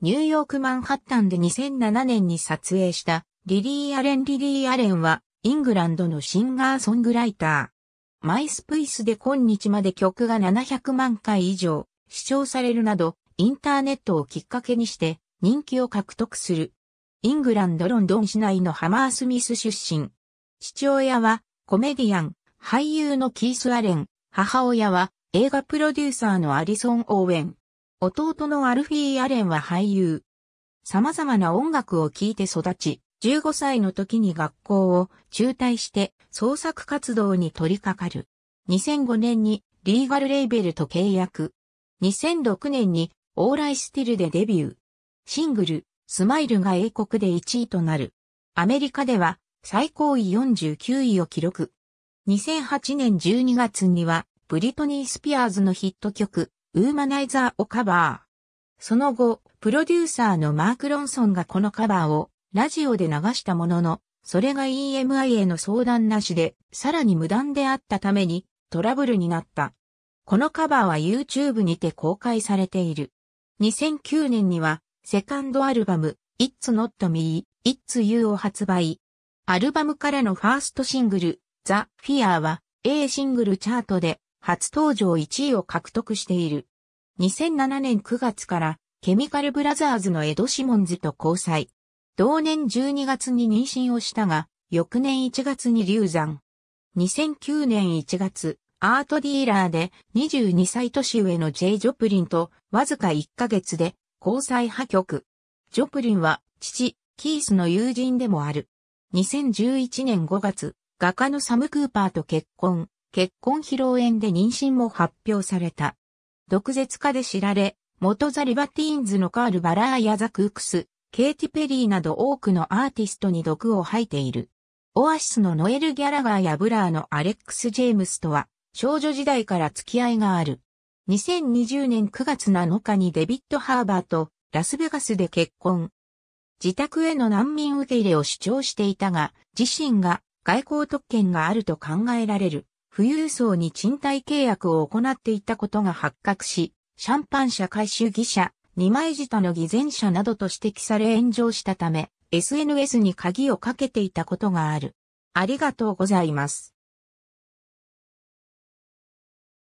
ニューヨークマンハッタンで2007年に撮影したリリー・アレン・リリー・アレンはイングランドのシンガーソングライター。マイスプイスで今日まで曲が700万回以上視聴されるなどインターネットをきっかけにして人気を獲得する。イングランドロンドン市内のハマースミス出身。父親はコメディアン、俳優のキース・アレン、母親は映画プロデューサーのアリソン・オーウェン。弟のアルフィー・アレンは俳優。様々な音楽を聴いて育ち、15歳の時に学校を中退して創作活動に取り掛かる。2005年にリーガルレーベルと契約。2006年にオーライスティルでデビュー。シングル、スマイルが英国で1位となる。アメリカでは最高位49位を記録。2008年12月にはブリトニー・スピアーズのヒット曲、ウーマナイザーをカバー。その後、プロデューサーのマーク・ロンソンがこのカバーをラジオで流したものの、それが EMI への相談なしで、さらに無断であったためにトラブルになった。このカバーは YouTube にて公開されている。2009年には、セカンドアルバム、It's Not Me, It's You を発売。アルバムからのファーストシングル、The Fear は A シングルチャートで初登場1位を獲得している。2007年9月からケミカルブラザーズのエド・シモンズと交際。同年12月に妊娠をしたが、翌年1月に流産。2009年1月、アートディーラーで22歳年上の J. ジョプリンとわずか1ヶ月で交際破局。ジョプリンは父、キースの友人でもある。2011年5月、画家のサム・クーパーと結婚。結婚披露宴で妊娠も発表された。毒舌家で知られ、元ザ・リバティーンズのカール・バラーやザ・クークス、ケイティ・ペリーなど多くのアーティストに毒を吐いている。オアシスのノエル・ギャラガーやブラーのアレックス・ジェームスとは、少女時代から付き合いがある。2020年9月7日にデビッド・ハーバーとラスベガスで結婚。自宅への難民受け入れを主張していたが、自身が外交特権があると考えられる富裕層に賃貸契約を行っていたことが発覚し、シャンパン社回収義者、二枚舌の偽善者などと指摘され炎上したため、SNS に鍵をかけていたことがある。ありがとうございます。